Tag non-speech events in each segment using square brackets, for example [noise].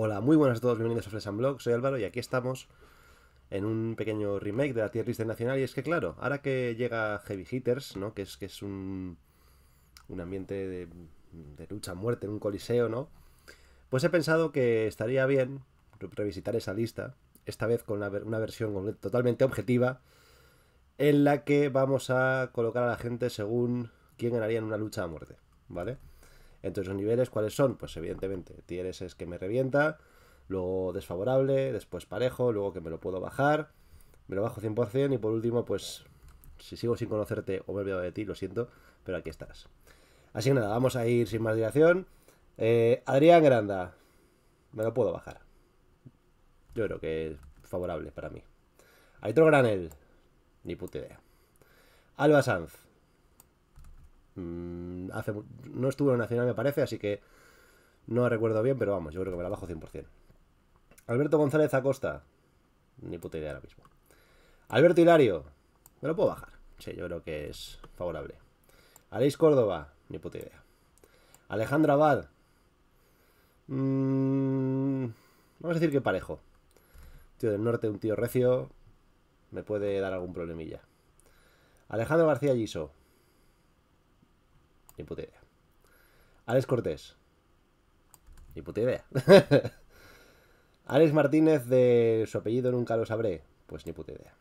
Hola, muy buenas a todos, bienvenidos a Flesh Blog, soy Álvaro y aquí estamos en un pequeño remake de la tier list Nacional y es que claro, ahora que llega Heavy Hitters, ¿no? Que es, que es un, un ambiente de, de lucha, muerte, en un coliseo, ¿no? Pues he pensado que estaría bien revisitar esa lista, esta vez con una, una versión totalmente objetiva, en la que vamos a colocar a la gente según quién ganaría en una lucha a muerte, ¿vale? Entre esos niveles, ¿cuáles son? Pues evidentemente, tieres es que me revienta, luego desfavorable, después parejo, luego que me lo puedo bajar, me lo bajo 100% y por último, pues si sigo sin conocerte o me he olvidado de ti, lo siento, pero aquí estás. Así que nada, vamos a ir sin más dilación. Eh, Adrián Granda, me lo puedo bajar. Yo creo que es favorable para mí. Aitro Granel, ni puta idea. Alba Sanz, Mm, hace, no estuvo en Nacional, me parece, así que no recuerdo bien, pero vamos, yo creo que me la bajo 100%. Alberto González Acosta. Ni puta idea ahora mismo. Alberto Hilario. Me lo puedo bajar. Sí, yo creo que es favorable. Aleix Córdoba. Ni puta idea. Alejandra Abad. Mm, vamos a decir que parejo. Tío del norte, un tío recio. Me puede dar algún problemilla. Alejandro García Giso. Ni puta idea. Alex Cortés. Ni puta idea. [laughs] Alex Martínez de su apellido nunca lo sabré. Pues ni puta idea.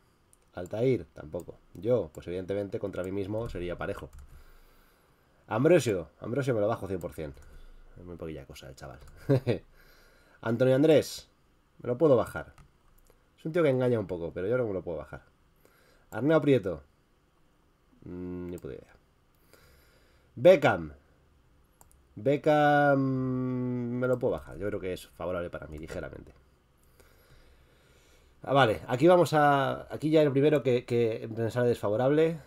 Altair, tampoco. Yo, pues evidentemente contra mí mismo sería parejo. Ambrosio, Ambrosio me lo bajo 100%. Es muy poquilla cosa el chaval. [laughs] Antonio Andrés, me lo puedo bajar. Es un tío que engaña un poco, pero yo no me lo puedo bajar. Arneo Prieto, mm, ni puta idea. Beckham. Beckham me lo puedo bajar. Yo creo que es favorable para mí, ligeramente. Ah, vale, aquí vamos a... Aquí ya el primero que, que me sale desfavorable.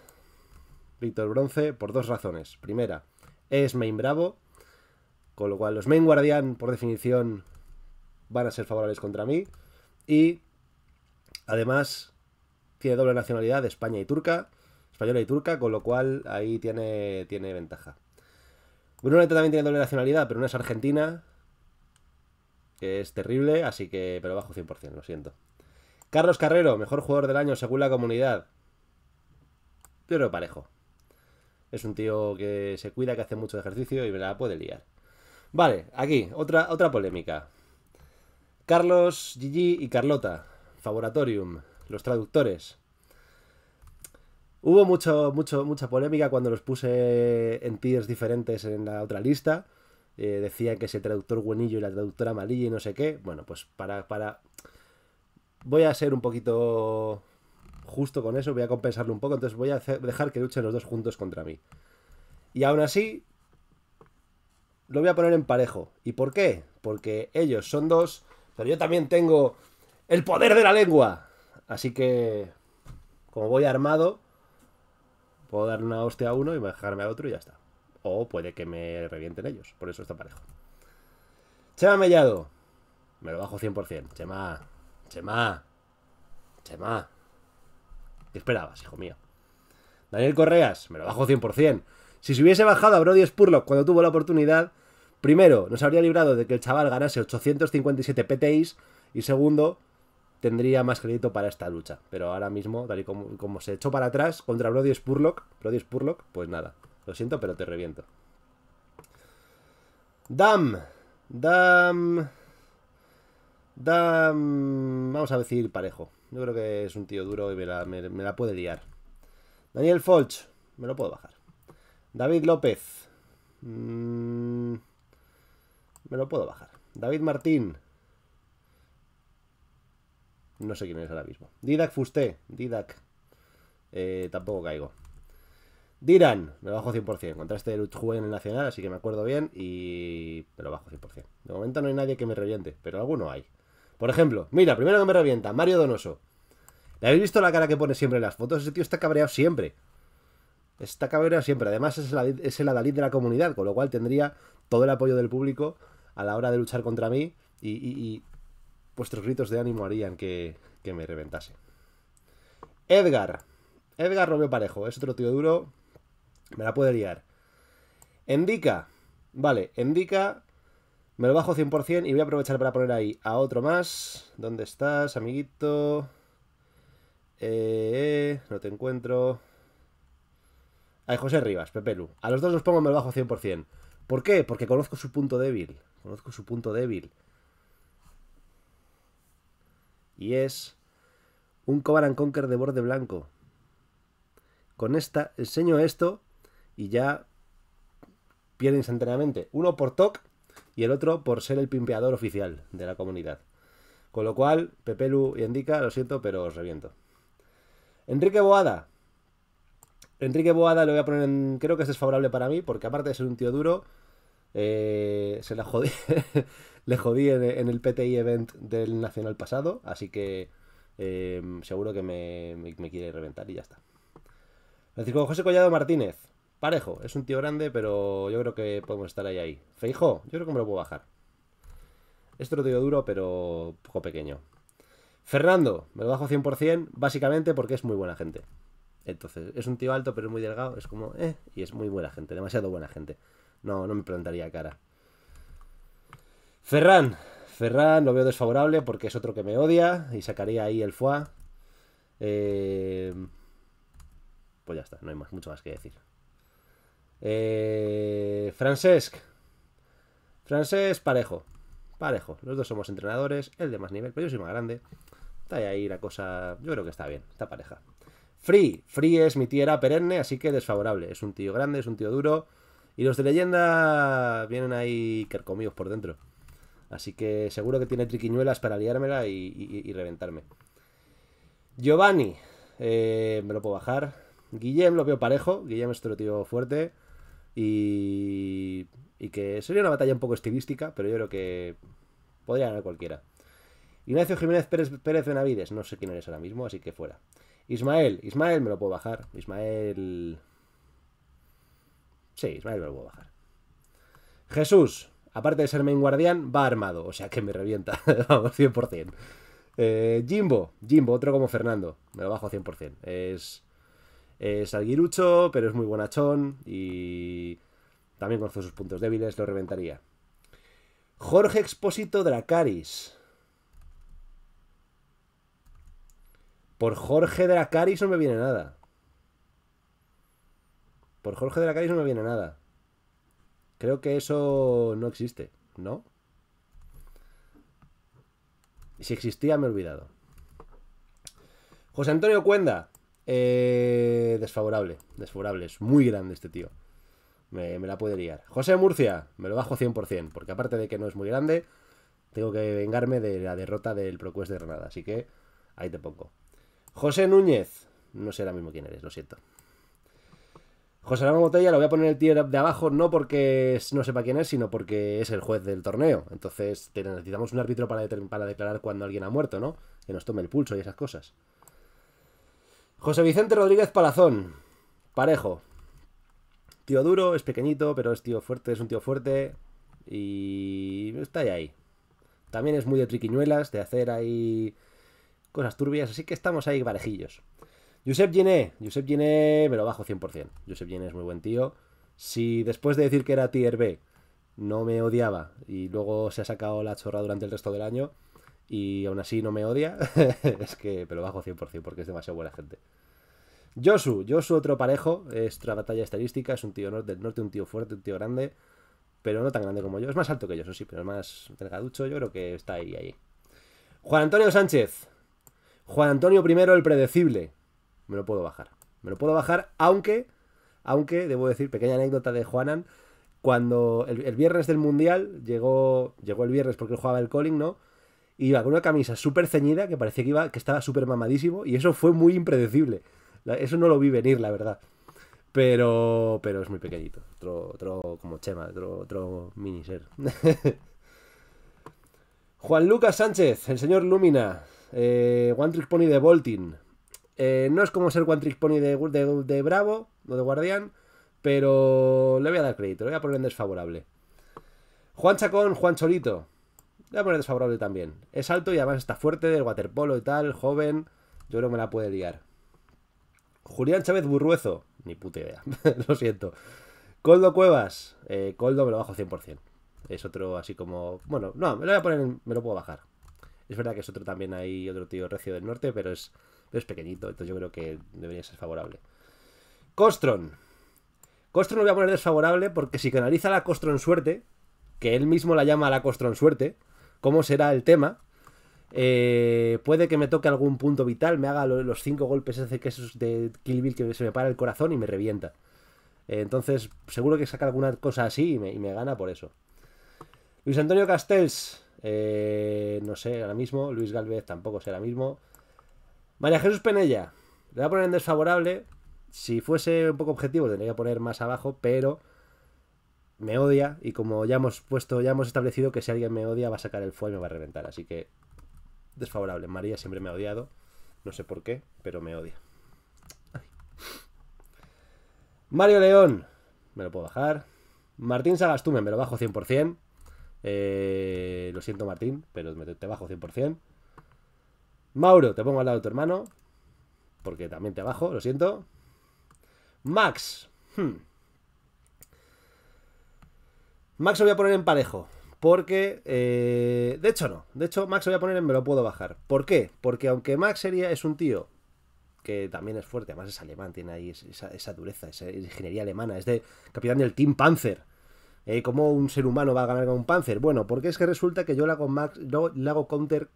Víctor Bronce, por dos razones. Primera, es main bravo. Con lo cual los main guardián, por definición, van a ser favorables contra mí. Y, además, tiene doble nacionalidad, de España y turca española y turca, con lo cual ahí tiene, tiene ventaja. bruno también tiene doble nacionalidad, pero una es argentina, que es terrible, así que, pero bajo 100%, lo siento. Carlos Carrero, mejor jugador del año según la comunidad. pero parejo. Es un tío que se cuida, que hace mucho ejercicio y me la puede liar. Vale, aquí, otra, otra polémica. Carlos, Gigi y Carlota, Favoratorium, los traductores. Hubo mucho, mucho, mucha polémica cuando los puse en tiers diferentes en la otra lista. Eh, decían que ese traductor buenillo y la traductora malilla y no sé qué. Bueno, pues para, para. Voy a ser un poquito justo con eso, voy a compensarlo un poco. Entonces voy a dejar que luchen los dos juntos contra mí. Y aún así, lo voy a poner en parejo. ¿Y por qué? Porque ellos son dos, pero yo también tengo el poder de la lengua. Así que, como voy armado, Puedo dar una hostia a uno y bajarme a otro y ya está. O puede que me revienten ellos. Por eso está parejo. Chema Mellado. Me lo bajo 100%. Chema. Chema. Chema. ¿Qué esperabas, hijo mío? Daniel Correas. Me lo bajo 100%. Si se hubiese bajado a Brody Spurlock cuando tuvo la oportunidad, primero, nos habría librado de que el chaval ganase 857 PTIs y segundo, tendría más crédito para esta lucha. Pero ahora mismo, tal y como, se echó para atrás contra Brody Spurlock, Brody Spurlock, pues nada, lo siento, pero te reviento. Dam, Dam, Dam, vamos a decir parejo. Yo creo que es un tío duro y me la, puede liar. Daniel Folch, me lo puedo bajar. David López, mm, me lo puedo bajar. David Martín, no sé quién es ahora mismo. Didac Fusté, Didac. Eh, tampoco caigo. Diran, me bajo 100%. Contra este jugué en el Nacional, así que me acuerdo bien y me lo bajo 100%. De momento no hay nadie que me reviente, pero alguno hay. Por ejemplo, mira, primero que me revienta, Mario Donoso. ¿Le habéis visto la cara que pone siempre en las fotos? Ese tío está cabreado siempre. Está cabreado siempre. Además es, la, el adalid de la comunidad, con lo cual tendría todo el apoyo del público a la hora de luchar contra mí y vuestros gritos de ánimo harían que, me reventase. Edgar. Edgar Romeo Parejo. Es otro tío duro. Me la puede liar. Endica. Vale, Endica. Me lo bajo 100% y voy a aprovechar para poner ahí a otro más. ¿Dónde estás, amiguito? Eh, no te encuentro. A José Rivas, Pepelu. A los dos los pongo, me lo bajo 100%. ¿Por qué? Porque conozco su punto débil. Conozco su punto débil y es un Cobaran and Conquer de borde blanco. Con esta enseño esto y ya pierde instantáneamente. Uno por TOC y el otro por ser el pimpeador oficial de la comunidad. Con lo cual, Pepelu y Endica, lo siento, pero os reviento. Enrique Boada. Enrique Boada lo voy a poner en... Creo que es desfavorable para mí, porque aparte de ser un tío duro, eh, se la jodí, [laughs] le jodí en, el PTI event del Nacional pasado, así que eh, seguro que me, me, quiere reventar y ya está. Francisco José Collado Martínez, parejo, es un tío grande, pero yo creo que podemos estar ahí ahí. Feijo, yo creo que me lo puedo bajar. Esto lo tío duro, pero poco pequeño. Fernando, me lo bajo 100%, básicamente porque es muy buena gente. Entonces, es un tío alto, pero es muy delgado, es como, eh, y es muy buena gente, demasiado buena gente. No, no me plantaría cara. Ferran. Ferran lo veo desfavorable porque es otro que me odia y sacaría ahí el foie eh, Pues ya está, no hay más, mucho más que decir. Eh... Francesc. Francesc parejo. Parejo. Los dos somos entrenadores, el de más nivel, pero yo soy más grande. Está ahí la cosa. Yo creo que está bien, está pareja. Free. Free es mi tierra perenne, así que desfavorable. Es un tío grande, es un tío duro. Y los de leyenda vienen ahí carcomidos por dentro. Así que seguro que tiene triquiñuelas para liármela y, reventarme. Giovanni, eh, me lo puedo bajar. Guillem lo veo parejo. Guillem es otro tío fuerte. Y, y que sería una batalla un poco estilística, pero yo creo que podría ganar cualquiera. Ignacio Jiménez Pérez, Pérez Navides. no sé quién eres ahora mismo, así que fuera. Ismael, Ismael me lo puedo bajar. Ismael Sí, me lo a bajar. Jesús, aparte de ser main guardián, va armado. O sea que me revienta. [laughs] Vamos, 100%. Eh, Jimbo, Jimbo, otro como Fernando. Me lo bajo 100%. Es, es alguirucho, pero es muy buenachón y también con sus puntos débiles, lo reventaría. Jorge Expósito Dracaris. Por Jorge Dracaris no me viene nada. Por Jorge de la Cádiz no viene nada. Creo que eso no existe, ¿no? Si existía me he olvidado. José Antonio Cuenda. Eh, desfavorable, desfavorable. Es muy grande este tío. Me, me, la puede liar. José Murcia, me lo bajo 100%, porque aparte de que no es muy grande, tengo que vengarme de la derrota del ProQuest de Granada. Así que ahí te pongo. José Núñez, no sé ahora mismo quién eres, lo siento. José Ramón Botella lo voy a poner el tío de abajo no porque no sepa quién es, sino porque es el juez del torneo. Entonces necesitamos un árbitro para, declarar cuando alguien ha muerto, ¿no? Que nos tome el pulso y esas cosas. José Vicente Rodríguez Palazón. Parejo. Tío duro, es pequeñito, pero es tío fuerte, es un tío fuerte. Y está ahí. ahí. También es muy de triquiñuelas, de hacer ahí cosas turbias, así que estamos ahí parejillos. Josep Giné, Josep Giné me lo bajo 100%. Josep Giné es muy buen tío. Si después de decir que era tier B no me odiaba y luego se ha sacado la chorra durante el resto del año y aún así no me odia, [laughs] es que me lo bajo 100% porque es demasiado buena gente. Josu, Josu otro parejo, es otra batalla estadística, es un tío del norte, un tío fuerte, un tío grande, pero no tan grande como yo. Es más alto que yo, eso sí, pero es más delgaducho, yo creo que está ahí, ahí. Juan Antonio Sánchez. Juan Antonio I el predecible. Me lo puedo bajar. Me lo puedo bajar, aunque, aunque, debo decir, pequeña anécdota de Juanan. Cuando el, viernes del Mundial llegó, llegó el viernes porque él jugaba el calling, ¿no? Iba con una camisa súper ceñida que parecía que, iba, que estaba súper mamadísimo y eso fue muy impredecible. Eso no lo vi venir, la verdad. Pero, pero es muy pequeñito. Otro, otro como Chema, otro, otro miniser. [laughs] Juan Lucas Sánchez, el señor Lumina. Eh, One Trick Pony de Voltin. Eh, no es como ser Juan Trick Pony de, de, Bravo, no de Guardián, pero le voy a dar crédito, le voy a poner en desfavorable. Juan Chacón, Juan Cholito. Le voy a poner desfavorable también. Es alto y además está fuerte, del waterpolo y tal, joven. Yo creo que me la puede liar. Julián Chávez Burruezo. Ni puta idea, [laughs] lo siento. Coldo Cuevas. Eh, Coldo me lo bajo 100%. Es otro así como... Bueno, no, me lo voy a poner... Me lo puedo bajar. Es verdad que es otro también hay otro tío recio del norte, pero es es pequeñito, entonces yo creo que debería ser favorable. Costron. Costron lo voy a poner desfavorable porque si canaliza la Costron suerte, que él mismo la llama la Costron suerte, ¿cómo será el tema? Eh, puede que me toque algún punto vital, me haga los cinco golpes ese que de Kill Bill que se me para el corazón y me revienta. Eh, entonces, seguro que saca alguna cosa así y me, gana por eso. Luis Antonio Castells, eh, no sé ahora mismo. Luis Galvez tampoco sé ahora mismo. María Jesús Penella. Le voy a poner en desfavorable. Si fuese un poco objetivo, tendría que poner más abajo, pero me odia. Y como ya hemos puesto, ya hemos establecido que si alguien me odia, va a sacar el fuego y me va a reventar. Así que desfavorable. María siempre me ha odiado. No sé por qué, pero me odia. Mario León. Me lo puedo bajar. Martín Sagastume, me lo bajo 100%. Eh, lo siento, Martín, pero te bajo 100%. Mauro, te pongo al lado de tu hermano. Porque también te bajo, lo siento. Max. Hmm. Max lo voy a poner en parejo. Porque. Eh, de hecho, no. De hecho, Max lo voy a poner en me lo puedo bajar. ¿Por qué? Porque aunque Max sería, es un tío que también es fuerte, además es alemán, tiene ahí esa, dureza, esa ingeniería alemana, es de capitán del Team Panzer. Eh, ¿Cómo un ser humano va a ganar con un Panzer? Bueno, porque es que resulta que yo la hago, Max, yo le hago counter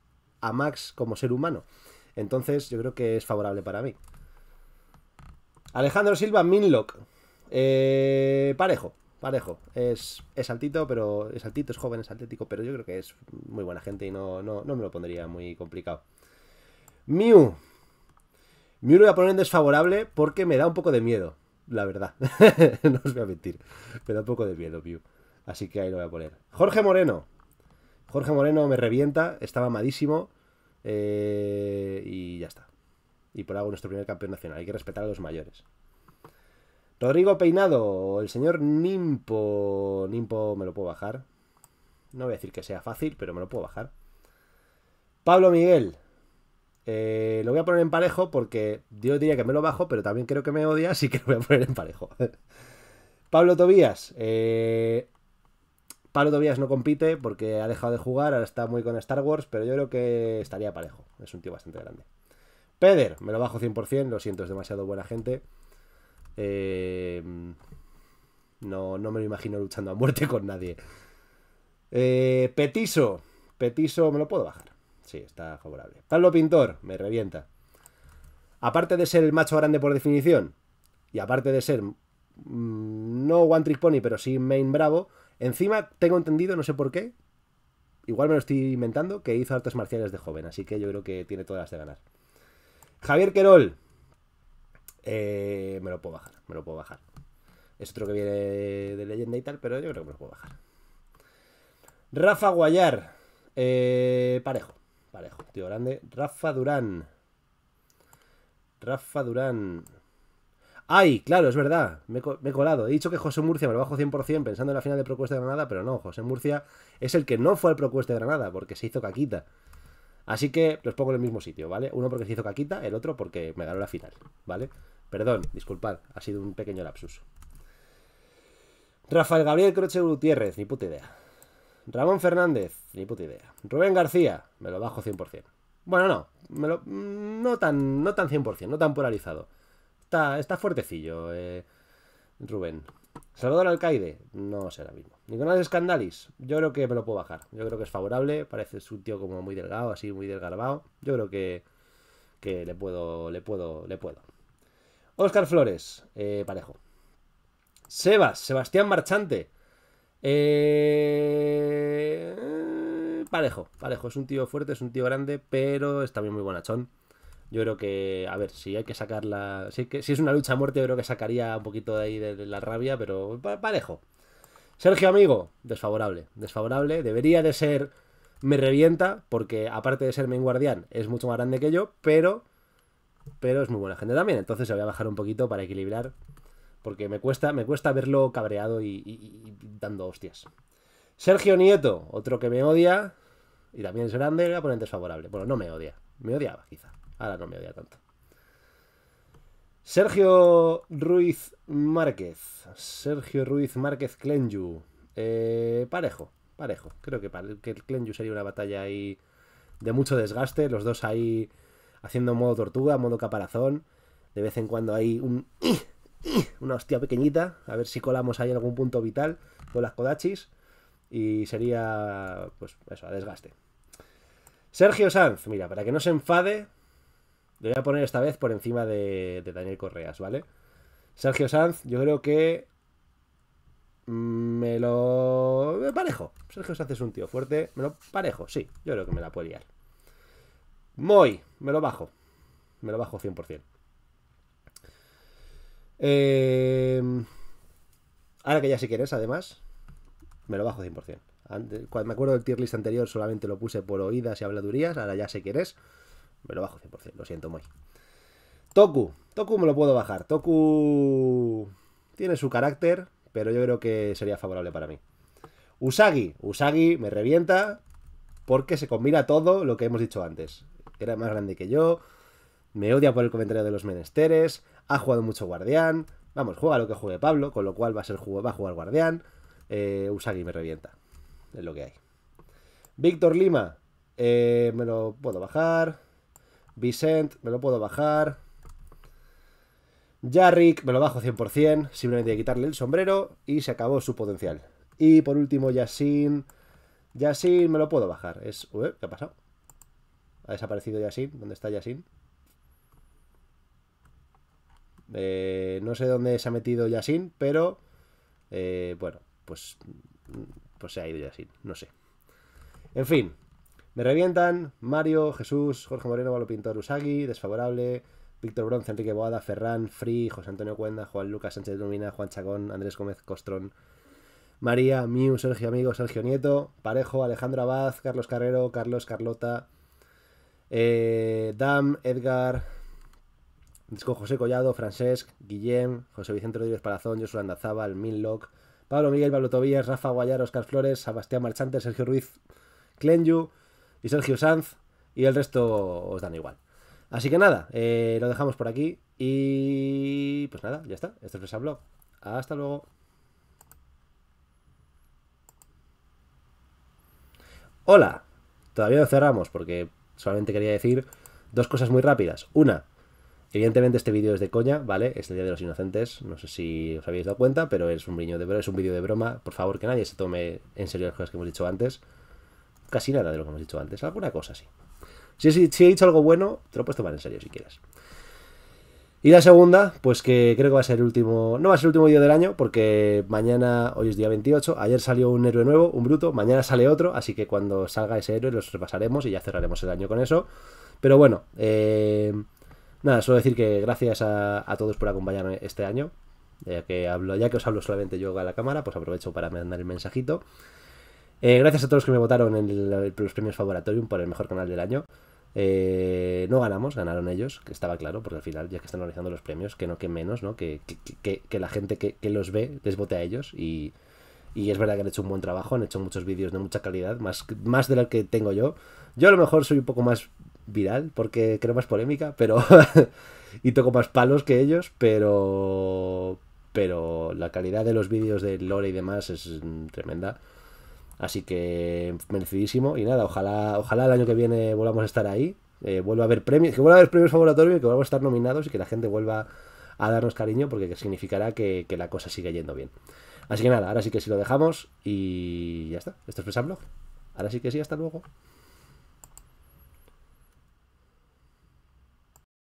a Max como ser humano. Entonces yo creo que es favorable para mí. Alejandro Silva, Minlock. Eh, parejo, parejo. Es, es, altito, pero es altito, es joven, es atlético, pero yo creo que es muy buena gente y no, no, no me lo pondría muy complicado. Mew. Mew lo voy a poner en desfavorable porque me da un poco de miedo, la verdad. [laughs] no os voy a mentir. Me da un poco de miedo, Mew. Así que ahí lo voy a poner. Jorge Moreno. Jorge Moreno me revienta, estaba madísimo eh, y ya está. Y por algo nuestro primer campeón nacional. Hay que respetar a los mayores. Rodrigo Peinado, el señor Nimpo. Nimpo me lo puedo bajar. No voy a decir que sea fácil, pero me lo puedo bajar. Pablo Miguel. Eh, lo voy a poner en parejo porque yo diría que me lo bajo, pero también creo que me odia, así que lo voy a poner en parejo. [laughs] Pablo Tobías. Eh, Pablo Tobías no compite porque ha dejado de jugar, ahora está muy con Star Wars, pero yo creo que estaría parejo. Es un tío bastante grande. Peder, me lo bajo 100%, lo siento, es demasiado buena gente. Eh, no, no me lo imagino luchando a muerte con nadie. Eh, Petiso, Petiso me lo puedo bajar. Sí, está favorable. Pablo Pintor, me revienta. Aparte de ser el macho grande por definición, y aparte de ser mm, no One Trick Pony, pero sí Main Bravo, Encima, tengo entendido, no sé por qué, igual me lo estoy inventando, que hizo artes marciales de joven, así que yo creo que tiene todas las de ganar. Javier Querol. Eh, me lo puedo bajar, me lo puedo bajar. Es otro que viene de leyenda y tal, pero yo creo que me lo puedo bajar. Rafa Guayar. Eh, parejo, parejo, tío grande. Rafa Durán. Rafa Durán. Ay, claro, es verdad, me, he colado. He dicho que José Murcia me lo bajo 100% pensando en la final de Procuesta de Granada, pero no, José Murcia es el que no fue al Procuesta de Granada porque se hizo caquita. Así que los pongo en el mismo sitio, ¿vale? Uno porque se hizo caquita, el otro porque me ganó la final, ¿vale? Perdón, disculpad, ha sido un pequeño lapsus. Rafael Gabriel Croche Gutiérrez, ni puta idea. Ramón Fernández, ni puta idea. Rubén García, me lo bajo 100%. Bueno, no, me lo, mm, no, tan, no tan 100%, no tan polarizado está, fuertecillo, eh, Rubén. Salvador Alcaide, no será mismo. Nicolás Escandalis, yo creo que me lo puedo bajar. Yo creo que es favorable, parece un tío como muy delgado, así muy delgarbado Yo creo que, le puedo, le puedo, le puedo. Oscar Flores, eh, parejo. Sebas, Sebastián Marchante. Eh, parejo, parejo. Es un tío fuerte, es un tío grande, pero está bien muy bonachón. Yo creo que, a ver, si hay que sacarla. Si, si es una lucha a muerte, yo creo que sacaría un poquito de ahí de, la rabia, pero parejo. Sergio, amigo, desfavorable. Desfavorable. Debería de ser. Me revienta, porque aparte de ser main guardián, es mucho más grande que yo, pero. Pero es muy buena gente también. Entonces se voy a bajar un poquito para equilibrar. Porque me cuesta, me cuesta verlo cabreado y, dando hostias. Sergio Nieto, otro que me odia. Y también es grande, voy a poner desfavorable. Bueno, no me odia. Me odiaba, quizá. Ahora no me odia tanto. Sergio Ruiz Márquez. Sergio Ruiz Márquez Clenju. Eh, parejo, parejo. Creo que, que el Clenju sería una batalla ahí de mucho desgaste. Los dos ahí haciendo modo tortuga, modo caparazón. De vez en cuando hay un... [coughs] Una hostia pequeñita. A ver si colamos ahí algún punto vital con las codachis Y sería, pues eso, a desgaste. Sergio Sanz, mira, para que no se enfade, lo voy a poner esta vez por encima de, Daniel Correas, ¿vale? Sergio Sanz, yo creo que mm, me lo me parejo. Sergio Sanz es un tío fuerte. Me lo parejo, sí. Yo creo que me la puede liar. Moy, me lo bajo. Me lo bajo 100%. Em, ahora que ya si quieres, además, me lo bajo 100%. cuando me acuerdo del tier list anterior solamente lo puse por oídas y habladurías. Ahora ya sé si es. Me lo bajo 100%, lo siento muy. Toku. Toku me lo puedo bajar. Toku tiene su carácter, pero yo creo que sería favorable para mí. Usagi. Usagi me revienta porque se combina todo lo que hemos dicho antes. Era más grande que yo. Me odia por el comentario de los menesteres. Ha jugado mucho guardián. Vamos, juega lo que juegue Pablo, con lo cual va a, ser, va a jugar guardián. Eh, Usagi me revienta. Es lo que hay. Víctor Lima. Eh, me lo puedo bajar. Vicent, me lo puedo bajar. Jarrick, me lo bajo 100%, simplemente hay que quitarle el sombrero y se acabó su potencial. Y por último, Yasin. Yasin me lo puedo bajar. Es... ¿Qué ha pasado? Ha desaparecido Yasin. ¿Dónde está Yasin? Eh, no sé dónde se ha metido Yasin, pero... Eh, bueno, pues... Pues se ha ido Yasin, no sé. En fin, me revientan Mario, Jesús, Jorge Moreno, Valo Pintor, Usagi, Desfavorable, Víctor Bronce, Enrique Boada, Ferran, Free, José Antonio Cuenda, Juan Lucas Sánchez Domina Juan Chacón, Andrés Gómez Costrón, María, Miu, Sergio Amigo, Sergio Nieto, Parejo, Alejandro Abad, Carlos Carrero, Carlos Carlota, eh, Dam, Edgar, Disco José Collado, Francesc, Guillem, José Vicente Rodríguez Palazón, Joshua Andazábal, Minlock, Pablo Miguel, Pablo Tobías, Rafa Guayar, Oscar Flores, Sebastián Marchante, Sergio Ruiz, Clenyu, y Sergio Sanz y el resto os dan igual. Así que nada, eh, lo dejamos por aquí y pues nada, ya está. Este es Resablo. Hasta luego. Hola, todavía no cerramos porque solamente quería decir dos cosas muy rápidas. Una, evidentemente este vídeo es de coña, ¿vale? Es el Día de los Inocentes, no sé si os habéis dado cuenta, pero es un de, es un vídeo de broma. Por favor, que nadie se tome en serio las cosas que hemos dicho antes casi nada de lo que hemos dicho antes, alguna cosa así. Si, he dicho algo bueno, te lo puedes tomar en serio si quieres. Y la segunda, pues que creo que va a ser el último. No va a ser el último vídeo del año, porque mañana, hoy es día 28, ayer salió un héroe nuevo, un bruto, mañana sale otro, así que cuando salga ese héroe los repasaremos y ya cerraremos el año con eso. Pero bueno, eh, nada, solo decir que gracias a, todos por acompañarme este año. Ya que, hablo, ya que os hablo solamente yo a la cámara, pues aprovecho para mandar el mensajito. Eh, gracias a todos los que me votaron en los premios Favoratorium por el mejor canal del año. Eh, no ganamos, ganaron ellos, que estaba claro, porque al final, ya que están organizando los premios, que no que menos, ¿no? Que, la gente que, los ve les vote a ellos y, es verdad que han hecho un buen trabajo, han hecho muchos vídeos de mucha calidad, más, más de lo que tengo yo. Yo a lo mejor soy un poco más viral, porque creo más polémica, pero... [laughs] y toco más palos que ellos, pero... Pero la calidad de los vídeos de Lore y demás es mm, tremenda. Así que merecidísimo. Y nada, ojalá, ojalá el año que viene volvamos a estar ahí. Eh, vuelva a haber premios, que vuelva a haber premios y que volvamos a estar nominados y que la gente vuelva a darnos cariño porque significará que, la cosa sigue yendo bien. Así que nada, ahora sí que sí lo dejamos y ya está. Esto es Vlog. Ahora sí que sí, hasta luego.